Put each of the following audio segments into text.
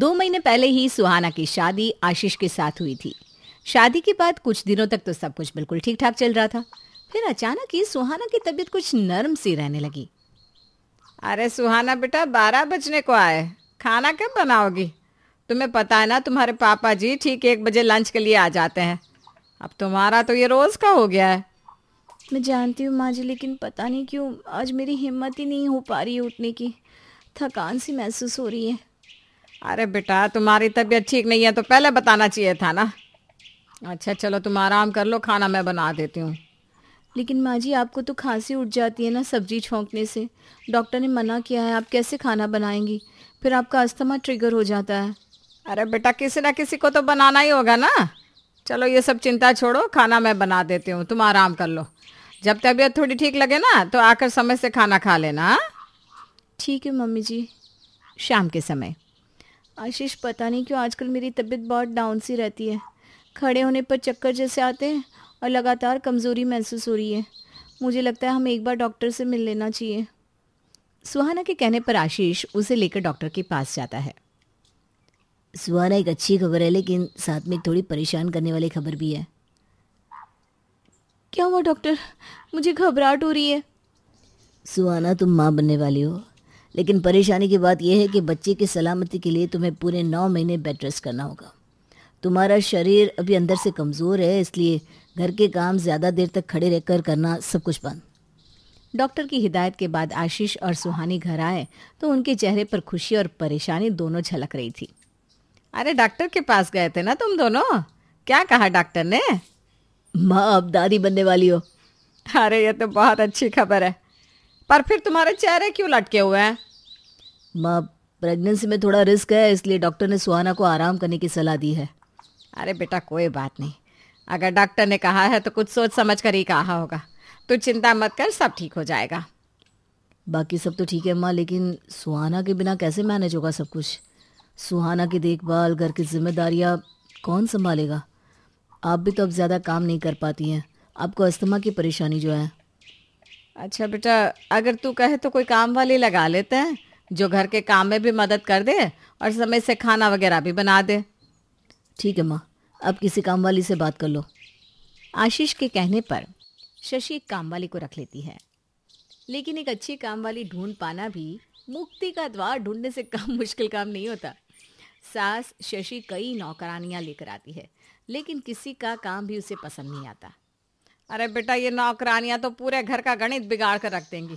दो महीने पहले ही सुहाना की शादी आशीष के साथ हुई थी शादी के बाद कुछ दिनों तक तो सब कुछ बिल्कुल ठीक ठाक चल रहा था फिर अचानक ही सुहाना की तबीयत कुछ नरम सी रहने लगी अरे सुहाना बेटा बारह बजने को आए खाना कब बनाओगी तुम्हें पता है ना तुम्हारे पापा जी ठीक एक बजे लंच के लिए आ जाते हैं अब तुम्हारा तो ये रोज़ का हो गया है मैं जानती हूँ माँ जी लेकिन पता नहीं क्यों आज मेरी हिम्मत ही नहीं हो पा रही है उठने की थकान सी महसूस हो रही है अरे बेटा तुम्हारी तबीयत ठीक नहीं है तो पहले बताना चाहिए था ना अच्छा चलो तुम आराम कर लो खाना मैं बना देती हूँ लेकिन माँ जी आपको तो खांसी उठ जाती है ना सब्जी छोंकने से डॉक्टर ने मना किया है आप कैसे खाना बनाएंगी फिर आपका अस्थमा ट्रिगर हो जाता है अरे बेटा किसी ना किसी को तो बनाना ही होगा ना चलो ये सब चिंता छोड़ो खाना मैं बना देती हूँ तुम आराम कर लो जब तबीयत थोड़ी ठीक लगे ना तो आकर समय से खाना खा लेना हाँ? ठीक है मम्मी जी शाम के समय आशीष पता नहीं क्यों आजकल मेरी तबीयत बहुत डाउन सी रहती है खड़े होने पर चक्कर जैसे आते हैं और लगातार कमज़ोरी महसूस हो रही है मुझे लगता है हम एक बार डॉक्टर से मिल लेना चाहिए सुहाना के कहने पर आशीष उसे लेकर डॉक्टर के पास जाता है सुहाना एक अच्छी खबर है लेकिन साथ में थोड़ी परेशान करने वाली खबर भी है क्या हुआ डॉक्टर मुझे घबराहट हो रही है सुहाना तुम माँ बनने वाली हो लेकिन परेशानी की बात यह है कि बच्चे की सलामती के लिए तुम्हें पूरे नौ महीने बेड रेस्ट करना होगा तुम्हारा शरीर अभी अंदर से कमज़ोर है इसलिए घर के काम ज़्यादा देर तक खड़े रहकर करना सब कुछ बंद डॉक्टर की हिदायत के बाद आशीष और सुहानी घर आए तो उनके चेहरे पर खुशी और परेशानी दोनों झलक रही थी अरे डॉक्टर के पास गए थे ना तुम दोनों क्या कहा डॉक्टर ने माँ अब दादी बनने वाली हो अरे ये तो बहुत अच्छी खबर है पर फिर तुम्हारे चेहरे क्यों लटके हुए हैं माँ प्रेगनेंसी में थोड़ा रिस्क है इसलिए डॉक्टर ने सुहाना को आराम करने की सलाह दी है अरे बेटा कोई बात नहीं अगर डॉक्टर ने कहा है तो कुछ सोच समझ कर ही कहा होगा तू चिंता मत कर सब ठीक हो जाएगा बाकी सब तो ठीक है माँ लेकिन सुहाना के बिना कैसे मैनेज होगा सब कुछ सुहाना की देखभाल घर की जिम्मेदारियाँ कौन संभालेगा आप भी तो अब ज़्यादा काम नहीं कर पाती हैं आपको अस्थमा की परेशानी जो है अच्छा बेटा अगर तू कहे तो कोई काम वाली लगा लेते हैं जो घर के काम में भी मदद कर दे और समय से खाना वगैरह भी बना दे ठीक है माँ अब किसी काम वाली से बात कर लो आशीष के कहने पर शशि एक काम वाली को रख लेती है लेकिन एक अच्छी काम वाली ढूंढ पाना भी मुक्ति का द्वार ढूंढने से कम मुश्किल काम नहीं होता सास शशि कई नौकरानियाँ लेकर आती है लेकिन किसी का काम भी उसे पसंद नहीं आता अरे बेटा ये नौकरानियाँ तो पूरे घर का गणित बिगाड़ कर रख देंगी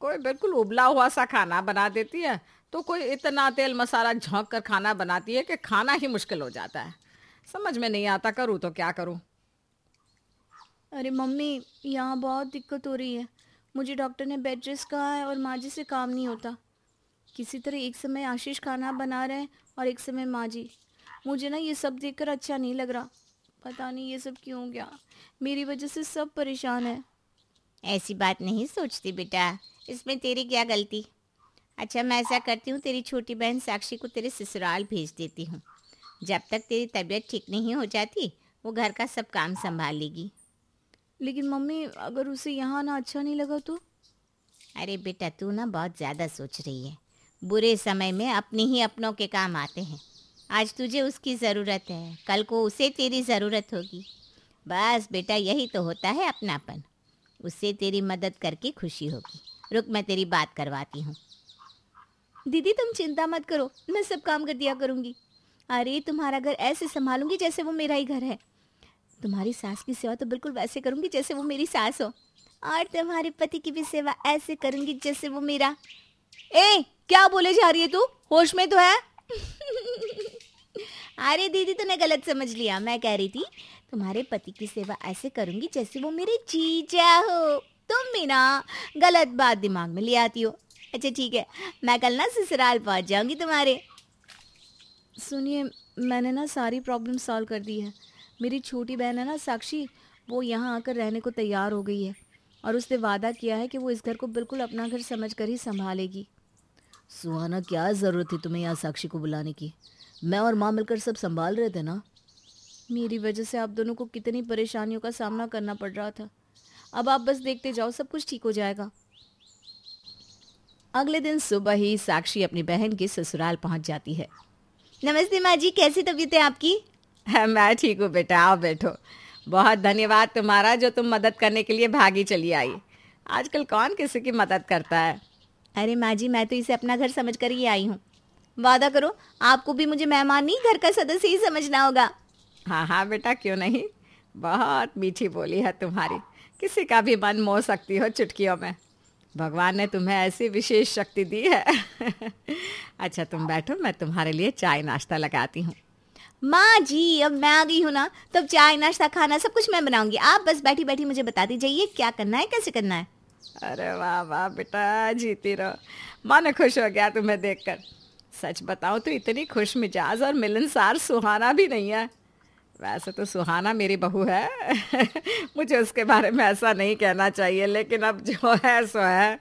कोई बिल्कुल उबला हुआ सा खाना बना देती है तो कोई इतना तेल मसाला झोंक कर खाना बनाती है कि खाना ही मुश्किल हो जाता है समझ में नहीं आता करूँ तो क्या करूँ अरे मम्मी यहाँ बहुत दिक्कत हो रही है मुझे डॉक्टर ने बेड रेस्ट कहा है और माँ जी से काम नहीं होता किसी तरह एक समय आशीष खाना बना रहे हैं और एक समय माँ जी मुझे ना ये सब देखकर अच्छा नहीं लग रहा पता नहीं ये सब क्यों गया मेरी वजह से सब परेशान है ऐसी बात नहीं सोचती बेटा इसमें तेरी क्या गलती अच्छा मैं ऐसा करती हूँ तेरी छोटी बहन साक्षी को तेरे ससुराल भेज देती हूँ जब तक तेरी तबीयत ठीक नहीं हो जाती वो घर का सब काम संभाल लेगी लेकिन मम्मी अगर उसे यहाँ ना अच्छा नहीं लगा तो अरे बेटा तू ना बहुत ज़्यादा सोच रही है बुरे समय में अपने ही अपनों के काम आते हैं आज तुझे उसकी ज़रूरत है कल को उसे तेरी ज़रूरत होगी बस बेटा यही तो होता है अपनापन उससे तेरी मदद करके खुशी होगी रुक मैं तेरी बात करवाती हूँ दीदी तुम चिंता मत करो मैं सब काम कर दिया करूँगी अरे तुम्हारा घर ऐसे संभालूंगी जैसे वो मेरा ही घर है तुम्हारी सास की सेवा तो बिल्कुल वैसे करूँगी जैसे वो मेरी सास हो और तुम्हारे पति की भी सेवा ऐसे करूँगी जैसे वो मेरा ए क्या बोले जा रही है तू होश में तो है अरे दीदी तूने गलत समझ लिया मैं कह रही थी तुम्हारे पति की सेवा ऐसे करूंगी जैसे वो मेरे जीजा हो तुम भी ना गलत बात दिमाग में ले आती हो अच्छा ठीक है मैं कल ना ससुराल पहुंच जाऊंगी तुम्हारे सुनिए मैंने ना सारी प्रॉब्लम सॉल्व कर दी है मेरी छोटी बहन है ना साक्षी वो यहाँ आकर रहने को तैयार हो गई है और उसने वादा किया है कि वो इस घर को बिल्कुल अपना घर समझ कर ही संभालेगी सुहाना क्या ज़रूरत थी तुम्हें यहाँ साक्षी को बुलाने की मैं और माँ मिलकर सब संभाल रहे थे ना मेरी वजह से आप दोनों को कितनी परेशानियों का सामना करना पड़ रहा था अब आप बस देखते जाओ सब कुछ ठीक हो जाएगा अगले दिन सुबह ही साक्षी अपनी बहन के ससुराल पहुंच जाती है नमस्ते माँ जी कैसी तबीयत है आपकी हाँ, मैं ठीक हूँ बेटा आओ बैठो बहुत धन्यवाद तुम्हारा जो तुम मदद करने के लिए भागी चली आई आजकल कौन किसी की मदद करता है अरे माँ जी मैं तो इसे अपना घर समझ कर ही आई हूँ वादा करो आपको भी मुझे मेहमान नहीं घर का सदस्य ही समझना होगा हाँ हाँ बेटा क्यों नहीं बहुत मीठी बोली है तुम्हारी किसी का भी मन मोह सकती हो चुटकियों में भगवान ने तुम्हें ऐसी विशेष शक्ति दी है अच्छा तुम बैठो मैं तुम्हारे लिए चाय नाश्ता लगाती हूँ माँ जी अब मैं आ गई हूँ ना तब चाय नाश्ता खाना सब कुछ मैं बनाऊंगी आप बस बैठी बैठी मुझे दी जाइए क्या करना है कैसे करना है अरे वाह वाह बेटा जीती रहो मन खुश हो गया तुम्हें देखकर सच बताओ तो इतनी खुश मिजाज और मिलनसार सुहाना भी नहीं है वैसे तो सुहाना मेरी बहू है मुझे उसके बारे में ऐसा नहीं कहना चाहिए लेकिन अब जो है सो है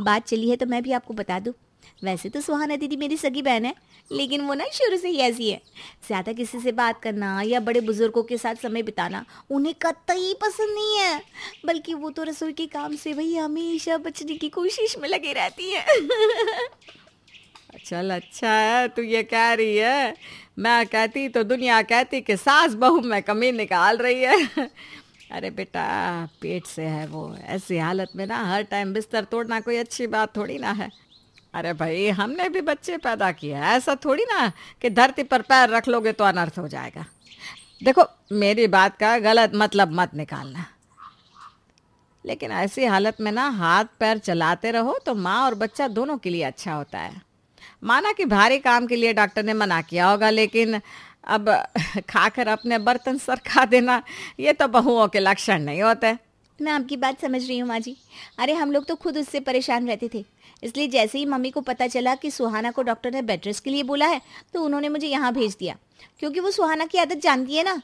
बात चली है तो मैं भी आपको बता दूँ वैसे तो सुहाना दीदी मेरी सगी बहन है लेकिन वो ना शुरू से ही ऐसी है ज़्यादा किसी से बात करना या बड़े बुजुर्गों के साथ समय बिताना उन्हें कतई पसंद नहीं है बल्कि वो तो रसोई के काम से वही हमेशा बचने की कोशिश में लगी रहती है चल अच्छा है तू ये कह रही है मैं कहती तो दुनिया कहती कि सास बहू में कमी निकाल रही है अरे बेटा पेट से है वो ऐसी हालत में ना हर टाइम बिस्तर तोड़ना कोई अच्छी बात थोड़ी ना है अरे भाई हमने भी बच्चे पैदा किए ऐसा थोड़ी ना कि धरती पर पैर रख लोगे तो अनर्थ हो जाएगा देखो मेरी बात का गलत मतलब मत निकालना लेकिन ऐसी हालत में ना हाथ पैर चलाते रहो तो माँ और बच्चा दोनों के लिए अच्छा होता है माना कि भारी काम के लिए डॉक्टर ने मना किया होगा लेकिन अब खाकर अपने बर्तन सर खा देना ये तो बहुओं के लक्षण नहीं होते मैं आपकी बात समझ रही हूँ माँ जी अरे हम लोग तो खुद उससे परेशान रहते थे इसलिए जैसे ही मम्मी को पता चला कि सुहाना को डॉक्टर ने बेड रेस्ट के लिए बोला है तो उन्होंने मुझे यहाँ भेज दिया क्योंकि वो सुहाना की आदत जानती है ना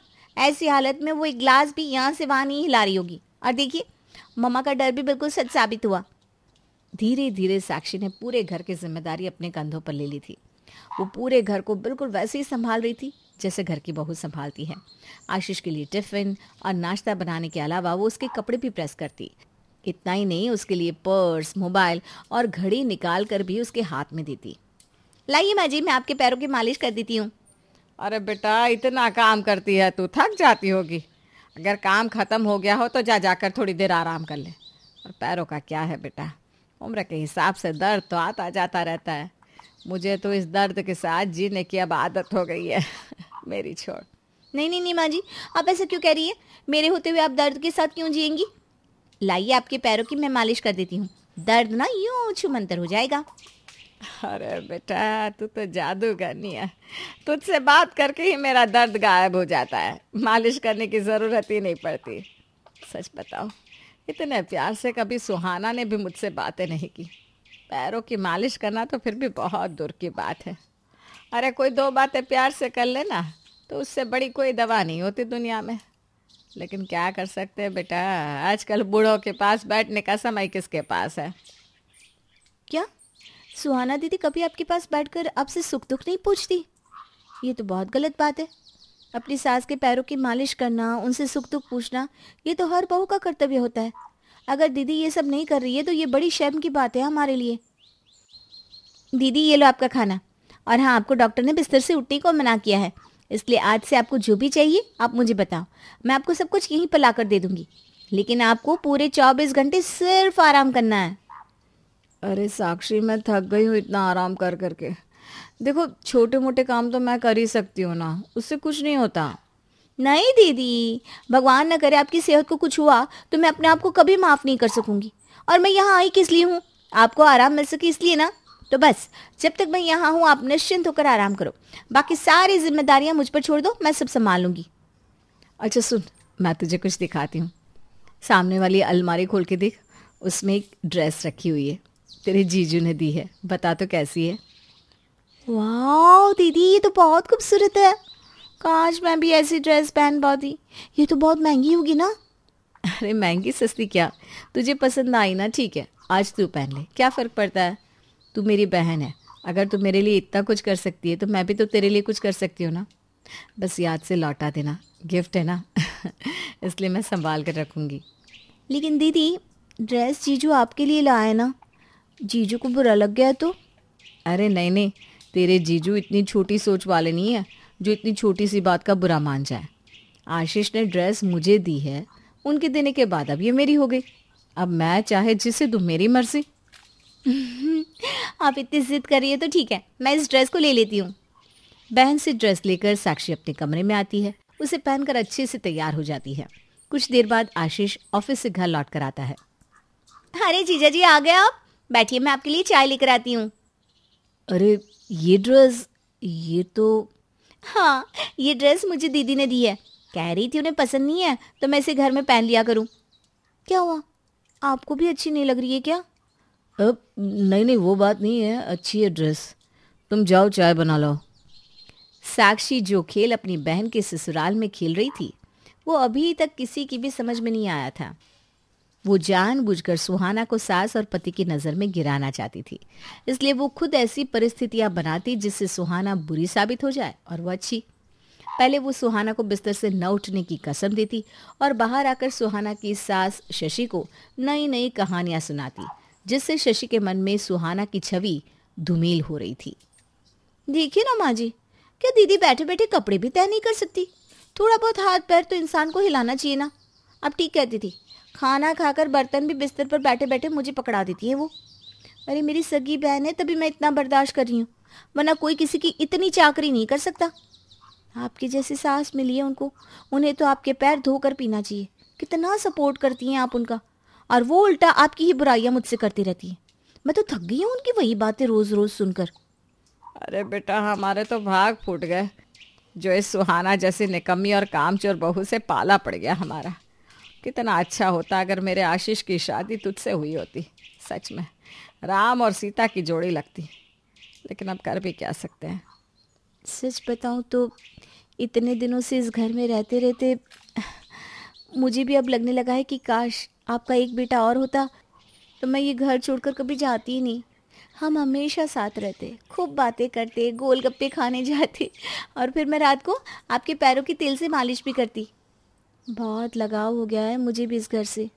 ऐसी हालत में वो एक ग्लास भी यहाँ से वहाँ नहीं हिला रही होगी और देखिए मम्मा का डर भी बिल्कुल सच साबित हुआ धीरे धीरे साक्षी ने पूरे घर की जिम्मेदारी अपने कंधों पर ले ली थी वो पूरे घर को बिल्कुल वैसे ही संभाल रही थी जैसे घर की बहू संभालती है आशीष के लिए टिफ़िन और नाश्ता बनाने के अलावा वो उसके कपड़े भी प्रेस करती इतना ही नहीं उसके लिए पर्स मोबाइल और घड़ी निकाल कर भी उसके हाथ में देती लाइए माँ जी मैं आपके पैरों की मालिश कर देती हूँ अरे बेटा इतना काम करती है तू थक जाती होगी अगर काम ख़त्म हो गया हो तो जा जाकर थोड़ी देर आराम कर ले और पैरों का क्या है बेटा उम्र के हिसाब से दर्द तो आता जाता रहता है मुझे तो इस दर्द के साथ जीने की अब आदत हो गई है मेरी छोड़ नहीं नहीं नीमा जी आप ऐसा क्यों कह रही है मेरे होते हुए आप दर्द के साथ क्यों जिएंगी लाइए आपके पैरों की मैं मालिश कर देती हूँ दर्द ना यूं छुमंतर हो जाएगा अरे बेटा तू तो जादूगरनी है तुझसे बात करके ही मेरा दर्द गायब हो जाता है मालिश करने की ज़रूरत ही नहीं पड़ती सच बताओ इतने प्यार से कभी सुहाना ने भी मुझसे बातें नहीं की पैरों की मालिश करना तो फिर भी बहुत दूर की बात है अरे कोई दो बातें प्यार से कर लेना तो उससे बड़ी कोई दवा नहीं होती दुनिया में लेकिन क्या कर सकते हैं बेटा आजकल बूढ़ों के पास बैठने का समय किसके पास है क्या सुहाना दीदी कभी आपके पास बैठकर आपसे सुख दुख नहीं पूछती ये तो बहुत गलत बात है अपनी सास के पैरों की मालिश करना उनसे सुख दुख पूछना ये तो हर बहू का कर्तव्य होता है अगर दीदी ये सब नहीं कर रही है तो ये बड़ी शर्म की बात है हमारे लिए दीदी ये लो आपका खाना और हाँ आपको डॉक्टर ने बिस्तर से उठने को मना किया है इसलिए आज से आपको जो भी चाहिए आप मुझे बताओ मैं आपको सब कुछ यहीं पर कर दे दूंगी लेकिन आपको पूरे चौबीस घंटे सिर्फ आराम करना है अरे साक्षी मैं थक गई हूँ इतना आराम कर करके देखो छोटे मोटे काम तो मैं कर ही सकती हूँ ना उससे कुछ नहीं होता नहीं दीदी भगवान ना करे आपकी सेहत को कुछ हुआ तो मैं अपने आप को कभी माफ़ नहीं कर सकूंगी और मैं यहाँ आई किस लिए हूँ आपको आराम मिल सके इसलिए ना तो बस जब तक मैं यहाँ हूँ आप निश्चिंत होकर आराम करो बाकी सारी जिम्मेदारियाँ मुझ पर छोड़ दो मैं सब संभाल अच्छा सुन मैं तुझे कुछ दिखाती हूँ सामने वाली अलमारी खोल के देख उसमें एक ड्रेस रखी हुई है तेरे जीजू ने दी है बता तो कैसी है वाह दीदी ये तो बहुत खूबसूरत है काश मैं भी ऐसी ड्रेस पहन पाती ये तो बहुत महंगी होगी ना अरे महंगी सस्ती क्या तुझे पसंद आई ना ठीक है आज तू पहन ले क्या फ़र्क पड़ता है तू मेरी बहन है अगर तू मेरे लिए इतना कुछ कर सकती है तो मैं भी तो तेरे लिए कुछ कर सकती हूँ ना बस याद से लौटा देना गिफ्ट है ना इसलिए मैं संभाल कर रखूँगी लेकिन दीदी ड्रेस जीजू आपके लिए लाए ना जीजू को बुरा लग गया तो अरे नहीं नहीं तेरे जीजू इतनी छोटी सोच वाले नहीं है जो इतनी छोटी सी बात का बुरा मान जाए आशीष ने ड्रेस मुझे दी है उनके देने के बाद अब ये मेरी हो गई अब मैं चाहे जिसे तुम मेरी मर्जी आप इतनी जिद करिए तो ठीक है मैं इस ड्रेस को ले लेती हूँ बहन से ड्रेस लेकर साक्षी अपने कमरे में आती है उसे पहनकर अच्छे से तैयार हो जाती है कुछ देर बाद आशीष ऑफिस से घर लौट कर आता है अरे जीजा जी आ गए आप बैठिए मैं आपके लिए चाय लेकर आती हूँ अरे ये ड्रेस ये तो हाँ ये ड्रेस मुझे दीदी ने दी है कह रही थी उन्हें पसंद नहीं है तो मैं इसे घर में पहन लिया करूँ क्या हुआ आपको भी अच्छी नहीं लग रही है क्या अब नहीं नहीं वो बात नहीं है अच्छी है ड्रेस तुम जाओ चाय बना लो साक्षी जो खेल अपनी बहन के ससुराल में खेल रही थी वो अभी तक किसी की भी समझ में नहीं आया था वो जानबूझकर सुहाना को सास और पति की नज़र में गिराना चाहती थी इसलिए वो खुद ऐसी परिस्थितियां बनाती जिससे सुहाना बुरी साबित हो जाए और वो अच्छी पहले वो सुहाना को बिस्तर से न उठने की कसम देती और बाहर आकर सुहाना की सास शशि को नई नई कहानियां सुनाती जिससे शशि के मन में सुहाना की छवि धुमेल हो रही थी देखिए ना माँ जी क्या दीदी बैठे बैठे कपड़े भी तय नहीं कर सकती थोड़ा बहुत हाथ पैर तो इंसान को हिलाना चाहिए ना आप ठीक कहती थी खाना खाकर बर्तन भी बिस्तर पर बैठे बैठे मुझे पकड़ा देती है वो अरे मेरी सगी बहन है तभी मैं इतना बर्दाश्त कर रही हूँ वरना कोई किसी की इतनी चाकरी नहीं कर सकता आपकी जैसी सास मिली है उनको उन्हें तो आपके पैर धोकर पीना चाहिए कितना सपोर्ट करती हैं आप उनका और वो उल्टा आपकी ही बुराइयाँ मुझसे करती रहती हैं मैं तो थक गई हूँ उनकी वही बातें रोज़ रोज़ सुनकर अरे बेटा हमारे तो भाग फूट गए जो इस सुहाना जैसे निकम्मी और कामचोर बहू से पाला पड़ गया हमारा कितना अच्छा होता अगर मेरे आशीष की शादी तुझसे हुई होती सच में राम और सीता की जोड़ी लगती लेकिन अब कर भी क्या सकते हैं सच बताऊं तो इतने दिनों से इस घर में रहते रहते मुझे भी अब लगने लगा है कि काश आपका एक बेटा और होता तो मैं ये घर छोड़कर कभी जाती ही नहीं हम हमेशा साथ रहते खूब बातें करते गोलगप्पे खाने जाते और फिर मैं रात को आपके पैरों की तेल से मालिश भी करती बहुत लगाव हो गया है मुझे भी इस घर से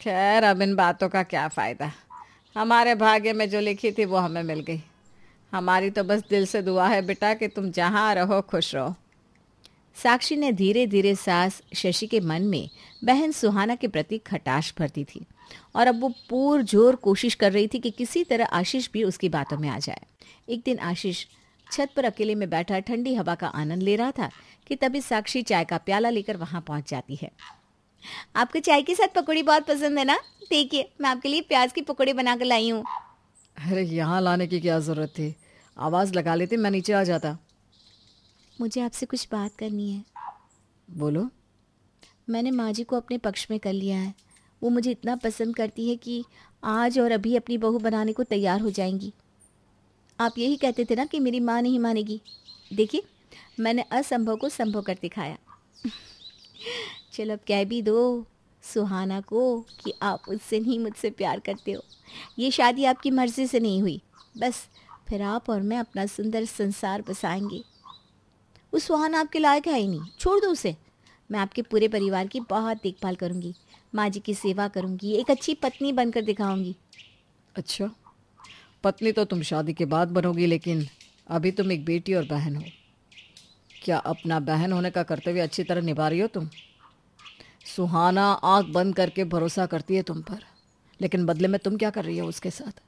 खैर अब इन बातों का क्या फ़ायदा हमारे भाग्य में जो लिखी थी वो हमें मिल गई हमारी तो बस दिल से दुआ है बेटा कि तुम जहाँ रहो खुश रहो साक्षी ने धीरे धीरे सास शशि के मन में बहन सुहाना के प्रति खटाश भरती थी और अब वो पूर जोर कोशिश कर रही थी कि किसी तरह आशीष भी उसकी बातों में आ जाए एक दिन आशीष छत पर अकेले में बैठा ठंडी हवा का आनंद ले रहा था कि तभी साक्षी चाय का प्याला लेकर वहां पहुंच जाती है आपको चाय के साथ पकौड़ी बहुत पसंद है ना देखिए मैं आपके लिए प्याज की पकौड़ी बनाकर लाई हूँ अरे यहाँ लाने की क्या ज़रूरत थी आवाज़ लगा लेते मैं नीचे आ जाता मुझे आपसे कुछ बात करनी है बोलो मैंने माँ जी को अपने पक्ष में कर लिया है वो मुझे इतना पसंद करती है कि आज और अभी अपनी बहू बनाने को तैयार हो जाएंगी आप यही कहते थे ना कि मेरी माँ नहीं मानेगी देखिए मैंने असंभव को संभव कर दिखाया चलो अब कह भी दो सुहाना को कि आप उससे नहीं मुझसे प्यार करते हो ये शादी आपकी मर्ज़ी से नहीं हुई बस फिर आप और मैं अपना सुंदर संसार बसाएंगे उस सुहाना आपके लायक है ही नहीं छोड़ दो उसे मैं आपके पूरे परिवार की बहुत देखभाल करूँगी माँ जी की सेवा करूँगी एक अच्छी पत्नी बनकर दिखाऊँगी अच्छा पत्नी तो तुम शादी के बाद बनोगी लेकिन अभी तुम एक बेटी और बहन हो क्या अपना बहन होने का कर्तव्य अच्छी तरह निभा रही हो तुम सुहाना आंख बंद करके भरोसा करती है तुम पर लेकिन बदले में तुम क्या कर रही हो उसके साथ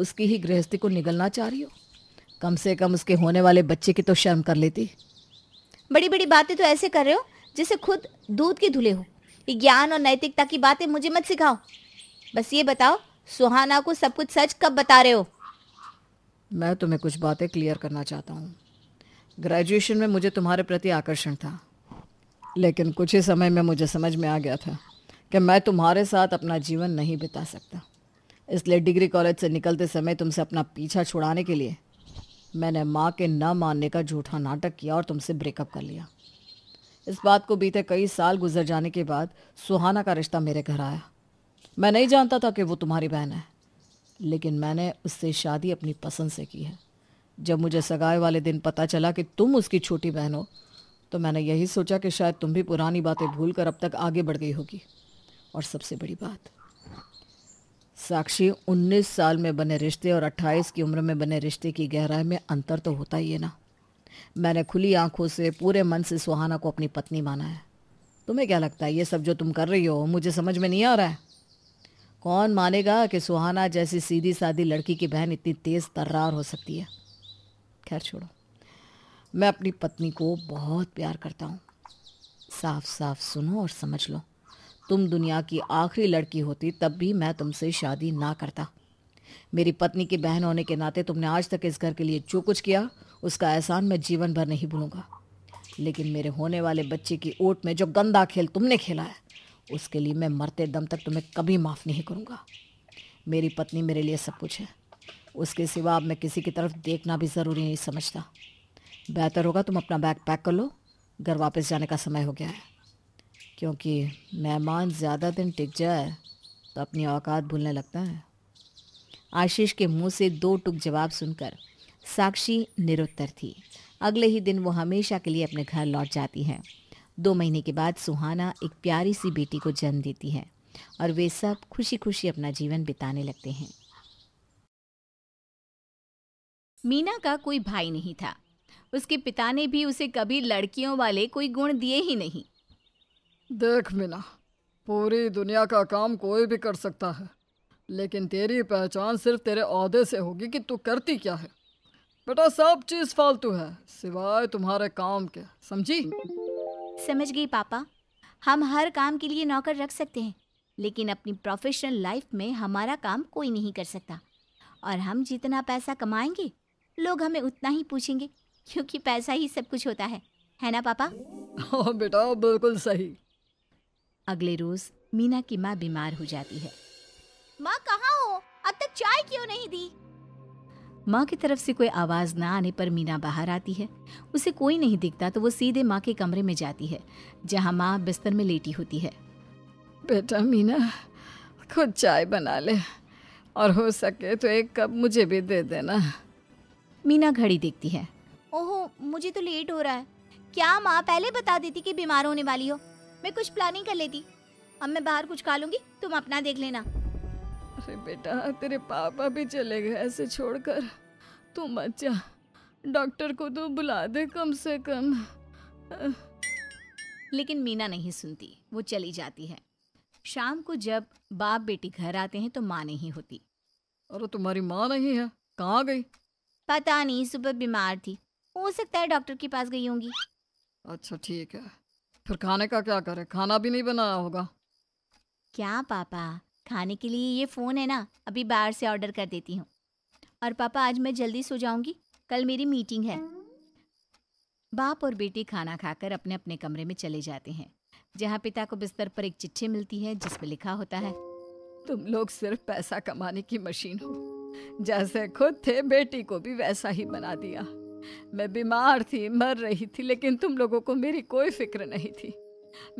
उसकी ही गृहस्थी को निगलना चाह रही हो कम से कम उसके होने वाले बच्चे की तो शर्म कर लेती बड़ी बड़ी बातें तो ऐसे कर रहे हो जैसे खुद दूध के धुले हो ज्ञान और नैतिकता की बातें मुझे मत सिखाओ बस ये बताओ सुहाना को सब कुछ सच कब बता रहे हो मैं तुम्हें कुछ बातें क्लियर करना चाहता हूँ ग्रेजुएशन में मुझे तुम्हारे प्रति आकर्षण था लेकिन कुछ ही समय में मुझे समझ में आ गया था कि मैं तुम्हारे साथ अपना जीवन नहीं बिता सकता इसलिए डिग्री कॉलेज से निकलते समय तुमसे अपना पीछा छुड़ाने के लिए मैंने माँ के न मानने का झूठा नाटक किया और तुमसे ब्रेकअप कर लिया इस बात को बीते कई साल गुजर जाने के बाद सुहाना का रिश्ता मेरे घर आया मैं नहीं जानता था कि वो तुम्हारी बहन है लेकिन मैंने उससे शादी अपनी पसंद से की है जब मुझे सगाई वाले दिन पता चला कि तुम उसकी छोटी बहन हो तो मैंने यही सोचा कि शायद तुम भी पुरानी बातें भूल कर अब तक आगे बढ़ गई होगी और सबसे बड़ी बात साक्षी 19 साल में बने रिश्ते और 28 की उम्र में बने रिश्ते की गहराई में अंतर तो होता ही है ना मैंने खुली आंखों से पूरे मन से सुहाना को अपनी पत्नी माना है तुम्हें क्या लगता है ये सब जो तुम कर रही हो मुझे समझ में नहीं आ रहा है कौन मानेगा कि सुहाना जैसी सीधी सादी लड़की की बहन इतनी तेज़ तर्रार हो सकती है खैर छोड़ो मैं अपनी पत्नी को बहुत प्यार करता हूँ साफ साफ सुनो और समझ लो तुम दुनिया की आखिरी लड़की होती तब भी मैं तुमसे शादी ना करता मेरी पत्नी की बहन होने के नाते तुमने आज तक इस घर के लिए जो कुछ किया उसका एहसान मैं जीवन भर नहीं भूलूंगा लेकिन मेरे होने वाले बच्चे की ओट में जो गंदा खेल तुमने खेला है उसके लिए मैं मरते दम तक तुम्हें कभी माफ़ नहीं करूँगा मेरी पत्नी मेरे लिए सब कुछ है उसके सिवा अब मैं किसी की तरफ देखना भी ज़रूरी नहीं समझता बेहतर होगा तुम अपना बैग पैक कर लो घर वापस जाने का समय हो गया है क्योंकि मेहमान ज़्यादा दिन टिक जाए तो अपनी औकात भूलने लगता है आशीष के मुंह से दो टुक जवाब सुनकर साक्षी निरुत्तर थी अगले ही दिन वो हमेशा के लिए अपने घर लौट जाती हैं दो महीने के बाद सुहाना एक प्यारी सी बेटी को जन्म देती है और वे सब खुशी खुशी अपना जीवन बिताने लगते हैं मीना का कोई भाई नहीं था उसके पिता ने भी उसे कभी लड़कियों वाले कोई गुण दिए ही नहीं देख मीना पूरी दुनिया का काम कोई भी कर सकता है लेकिन तेरी पहचान सिर्फ तेरे अहदे से होगी कि तू करती क्या है बेटा सब चीज़ फालतू है सिवाय तुम्हारे काम के समझी समझ गई पापा हम हर काम के लिए नौकर रख सकते हैं लेकिन अपनी प्रोफेशनल लाइफ में हमारा काम कोई नहीं कर सकता और हम जितना पैसा कमाएंगे लोग हमें उतना ही पूछेंगे क्योंकि पैसा ही सब कुछ होता है है ना पापा हाँ बेटा बिल्कुल सही अगले रोज मीना की माँ बीमार हो जाती है माँ कहाँ हो अब तक चाय क्यों नहीं दी माँ की तरफ से कोई आवाज़ ना आने पर मीना बाहर आती है उसे कोई नहीं दिखता तो वो सीधे माँ के कमरे में जाती है जहाँ माँ बिस्तर में लेटी होती है बेटा मीना खुद चाय बना ले और हो सके तो एक कप मुझे भी दे देना मीना घड़ी देखती है ओहो मुझे तो लेट हो रहा है क्या माँ पहले बता देती कि बीमार होने वाली हो मैं कुछ प्लानिंग कर लेती अब मैं बाहर कुछ खा लूंगी तुम अपना देख लेना अरे बेटा तेरे पापा भी चले गए ऐसे छोड़कर तू मत जा डॉक्टर को तो बुला दे कम से कम लेकिन मीना नहीं सुनती वो चली जाती है शाम को जब बाप बेटी घर आते हैं तो माँ नहीं होती अरे तुम्हारी माँ नहीं है कहाँ गई पता नहीं सुबह बीमार थी हो सकता है डॉक्टर के पास गई होंगी अच्छा ठीक है फिर खाने का क्या करे खाना भी नहीं बनाया होगा क्या पापा खाने के लिए ये फ़ोन है ना अभी बाहर से ऑर्डर कर देती हूँ और पापा आज मैं जल्दी सो जाऊँगी कल मेरी मीटिंग है बाप और बेटी खाना खाकर अपने अपने कमरे में चले जाते हैं जहाँ पिता को बिस्तर पर एक चिट्ठी मिलती है जिसमें लिखा होता है तुम लोग सिर्फ पैसा कमाने की मशीन हो जैसे खुद थे बेटी को भी वैसा ही बना दिया मैं बीमार थी मर रही थी लेकिन तुम लोगों को मेरी कोई फिक्र नहीं थी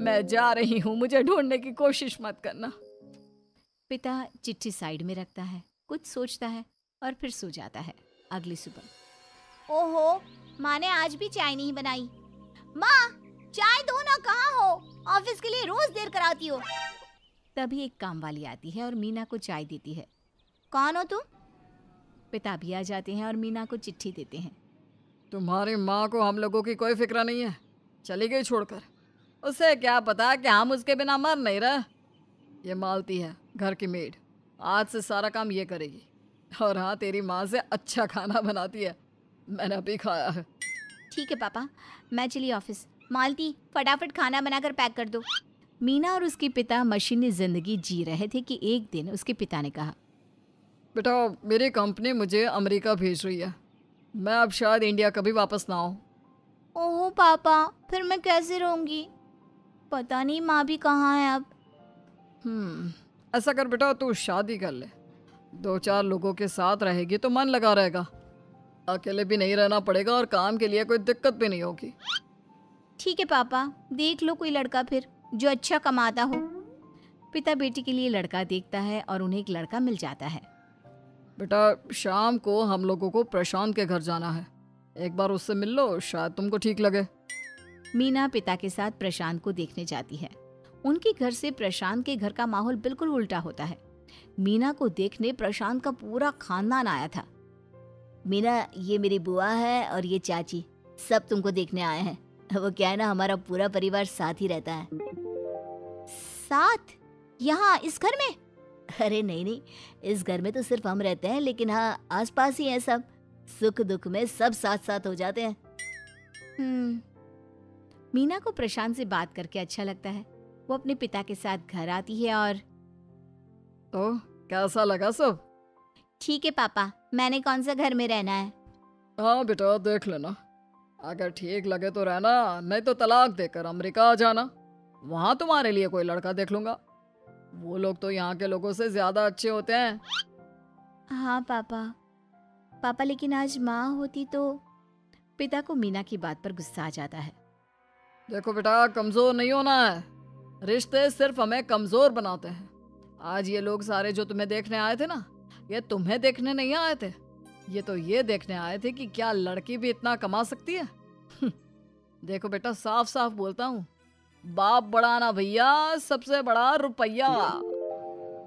मैं जा रही हूँ मुझे ढूंढने की कोशिश मत करना पिता चिट्ठी साइड में रखता है कुछ सोचता है और फिर सो जाता है अगली सुबह ओहो माँ ने आज भी चाय नहीं बनाई माँ चाय दो ना कहाँ हो ऑफिस के लिए रोज देर कराती हो तभी एक काम वाली आती है और मीना को चाय देती है कौन हो तुम पिता भी आ जाते हैं और मीना को चिट्ठी देते हैं तुम्हारी माँ को हम लोगों की कोई फिक्र नहीं है चली गई छोड़कर उसे क्या पता कि हम उसके बिना मर नहीं रहे ये मालती है घर की मेड आज से सारा काम ये करेगी और हाँ तेरी माँ से अच्छा खाना बनाती है मैंने अभी खाया है ठीक है पापा मैं चली ऑफिस मालती फटाफट खाना बनाकर पैक कर दो मीना और उसके पिता मशीनी ज़िंदगी जी रहे थे कि एक दिन उसके पिता ने कहा बेटा मेरी कंपनी मुझे अमेरिका भेज रही है मैं अब शायद इंडिया कभी वापस ना आऊँ ओह पापा फिर मैं कैसे रहूँगी पता नहीं माँ भी कहाँ है अब हम्म ऐसा कर बेटा तू शादी कर ले दो चार लोगों के साथ रहेगी तो मन लगा रहेगा अकेले भी नहीं रहना पड़ेगा और काम के लिए कोई दिक्कत भी नहीं होगी ठीक है पापा देख लो कोई लड़का फिर जो अच्छा कमाता हो पिता बेटी के लिए लड़का देखता है और उन्हें एक लड़का मिल जाता है बेटा शाम को हम लोगों को प्रशांत के घर जाना है एक बार उससे मिल लो शायद तुमको ठीक लगे मीना पिता के साथ प्रशांत को देखने जाती है उनके घर से प्रशांत के घर का माहौल बिल्कुल उल्टा होता है मीना को देखने प्रशांत का पूरा खानदान आया था मीना ये मेरी बुआ है और ये चाची सब तुमको देखने आए हैं वो क्या है ना हमारा पूरा परिवार साथ ही रहता है साथ यहाँ इस घर में अरे नहीं नहीं इस घर में तो सिर्फ हम रहते हैं लेकिन हाँ आस पास ही है सब सुख दुख में सब साथ साथ हो जाते हैं हम्म। मीना को प्रशांत से बात करके अच्छा लगता है वो अपने पिता के साथ घर आती है और तो कैसा लगा सब ठीक है पापा मैंने कौन सा घर में रहना है हाँ बेटा देख लेना अगर ठीक लगे तो रहना नहीं तो तलाक देकर अमेरिका आ जाना वहाँ तुम्हारे लिए कोई लड़का देख लूंगा वो लोग तो यहाँ के लोगों से ज्यादा अच्छे होते हैं हाँ पापा पापा लेकिन आज माँ होती तो पिता को मीना की बात पर गुस्सा आ जाता है देखो बेटा कमजोर नहीं होना है रिश्ते सिर्फ हमें कमजोर बनाते हैं आज ये लोग सारे जो तुम्हें देखने आए थे ना ये तुम्हें देखने नहीं आए थे ये तो ये देखने आए थे कि क्या लड़की भी इतना कमा सकती है हम्म, देखो बेटा साफ साफ बोलता हूँ बाप बड़ा ना भैया सबसे बड़ा रुपया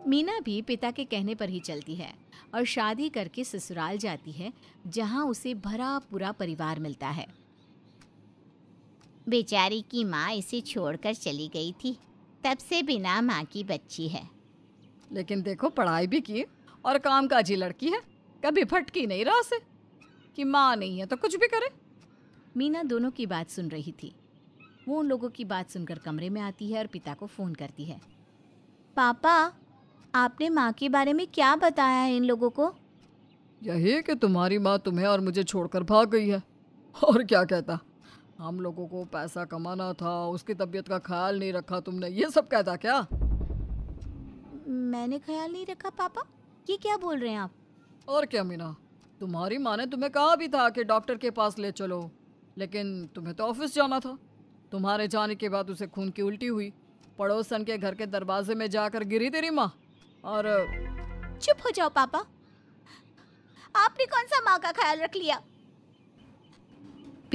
मीना भी पिता के कहने पर ही चलती है और शादी करके ससुराल जाती है जहाँ उसे भरा पूरा परिवार मिलता है बेचारी की माँ इसे छोड़कर चली गई थी तब से बिना माँ की बच्ची है लेकिन देखो पढ़ाई भी की और काम काजी लड़की है कभी फटकी नहीं रहा से कि माँ नहीं है तो कुछ भी करे मीना दोनों की बात सुन रही थी वो उन लोगों की बात सुनकर कमरे में आती है और पिता को फ़ोन करती है पापा आपने माँ के बारे में क्या बताया है इन लोगों को यही कि तुम्हारी माँ तुम्हें और मुझे छोड़कर भाग गई है और क्या कहता हम लोगों को पैसा कमाना था उसकी तबीयत का ख्याल नहीं रखा तुमने ये सब कहता क्या मैंने ख्याल नहीं रखा पापा ये क्या बोल रहे हैं आप और क्या मीना तुम्हारी माँ ने तुम्हें कहा भी था कि डॉक्टर के पास ले चलो लेकिन तुम्हें तो ऑफिस जाना था तुम्हारे जाने के बाद उसे खून की उल्टी हुई पड़ोसन के घर के दरवाजे में जाकर गिरी तेरी माँ और चुप हो जाओ पापा आपने कौन सा माँ का ख्याल रख लिया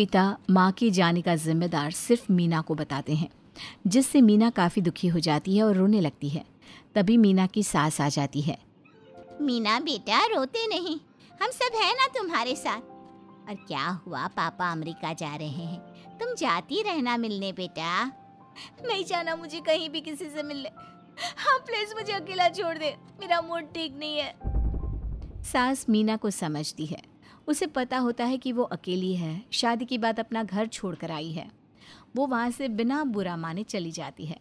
पिता माँ के जाने का जिम्मेदार सिर्फ मीना को बताते हैं जिससे मीना काफ़ी दुखी हो जाती है और रोने लगती है तभी मीना की सास आ जाती है मीना बेटा रोते नहीं हम सब है ना तुम्हारे साथ और क्या हुआ पापा अमेरिका जा रहे हैं तुम जाती रहना मिलने बेटा नहीं जाना मुझे कहीं भी किसी से मिलने हाँ प्लीज मुझे अकेला छोड़ दे मेरा मूड ठीक नहीं है सास मीना को समझती है उसे पता होता है कि वो अकेली है शादी के बाद अपना घर छोड़कर आई है वो वहाँ से बिना बुरा माने चली जाती है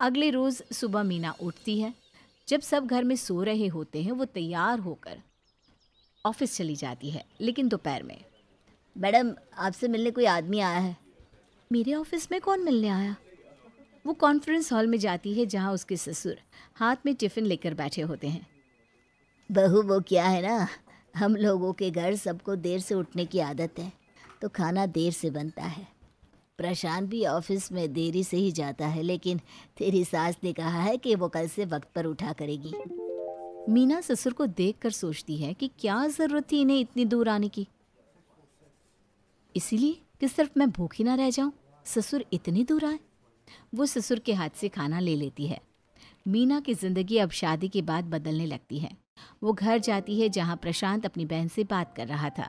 अगले रोज़ सुबह मीना उठती है जब सब घर में सो रहे होते हैं वो तैयार होकर ऑफिस चली जाती है लेकिन दोपहर में मैडम आपसे मिलने कोई आदमी आया है मेरे ऑफिस में कौन मिलने आया वो कॉन्फ्रेंस हॉल में जाती है जहाँ उसके ससुर हाथ में टिफ़िन लेकर बैठे होते हैं बहू वो क्या है ना हम लोगों के घर सबको देर से उठने की आदत है तो खाना देर से बनता है प्रशांत भी ऑफिस में देरी से ही जाता है लेकिन तेरी सास ने कहा है कि वो कल से वक्त पर उठा करेगी मीना ससुर को देखकर सोचती है कि क्या ज़रूरत थी इन्हें इतनी दूर आने की इसीलिए कि सिर्फ मैं भूखी ना रह जाऊं ससुर इतनी दूर आए वो ससुर के हाथ से खाना ले लेती है मीना की ज़िंदगी अब शादी के बाद बदलने लगती है वो घर जाती है जहाँ प्रशांत अपनी बहन से बात कर रहा था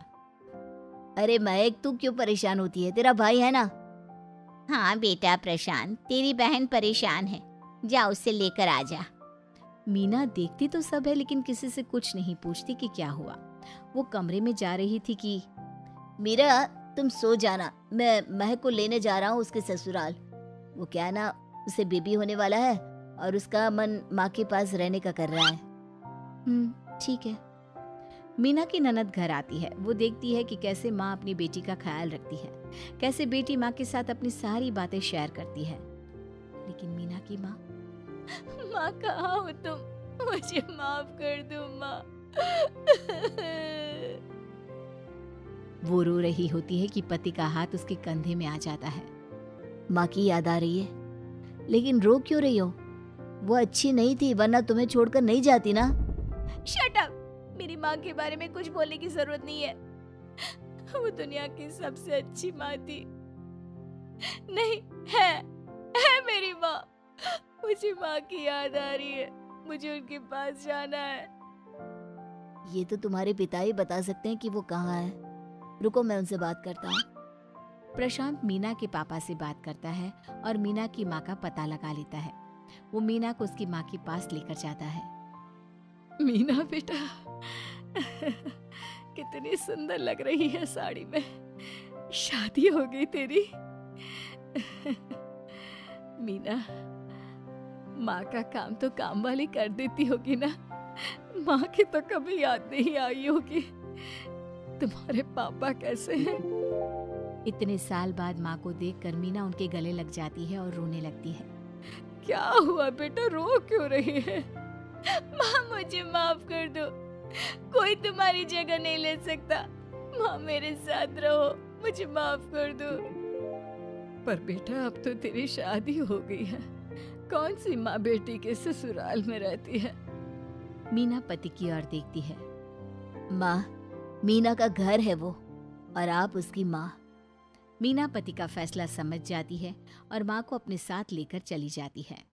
अरे महक तू क्यों परेशान होती है तेरा भाई है ना हाँ बेटा प्रशांत तेरी बहन परेशान है जा उसे लेकर आ जा मीना देखती तो सब है लेकिन किसी से कुछ नहीं पूछती कि क्या हुआ वो कमरे में जा रही थी कि मीरा तुम सो जाना मैं महक को लेने जा रहा हूँ उसके ससुराल वो क्या ना उसे बेबी होने वाला है और उसका मन माँ के पास रहने का कर रहा है हम्म, ठीक है मीना की ननद घर आती है वो देखती है कि कैसे माँ अपनी बेटी का ख्याल रखती है कैसे बेटी माँ के साथ अपनी सारी बातें शेयर करती है लेकिन मीना की माँ माँ कहा हो तुम मुझे माफ कर दो माँ वो रो रही होती है कि पति का हाथ उसके कंधे में आ जाता है माँ की याद आ रही है लेकिन रो क्यों रही हो वो अच्छी नहीं थी वरना तुम्हें छोड़कर नहीं जाती ना शट अप मेरी माँ के बारे में कुछ बोलने की जरूरत नहीं है वो दुनिया की सबसे अच्छी माँ थी नहीं है है मेरी माँ मुझे माँ की याद आ रही है मुझे उनके पास जाना है ये तो तुम्हारे पिता ही बता सकते हैं कि वो कहाँ है रुको मैं उनसे बात करता हूँ प्रशांत मीना के पापा से बात करता है और मीना की माँ का पता लगा लेता है वो मीना को उसकी माँ के पास लेकर जाता है मीना बेटा कितनी सुंदर लग रही है साड़ी में शादी हो गई तेरी मीना माँ का काम तो काम वाली कर देती होगी ना माँ की तो कभी याद नहीं आई होगी तुम्हारे पापा कैसे हैं इतने साल बाद माँ को देखकर मीना उनके गले लग जाती है और रोने लगती है क्या हुआ बेटा रो क्यों रही है माँ मुझे माफ कर दो कोई तुम्हारी जगह नहीं ले सकता माँ मेरे साथ रहो मुझे माफ कर दो पर बेटा अब तो तेरी शादी हो गई है कौन सी माँ बेटी के ससुराल में रहती है मीना पति की ओर देखती है माँ मीना का घर है वो और आप उसकी माँ मीना पति का फैसला समझ जाती है और माँ को अपने साथ लेकर चली जाती है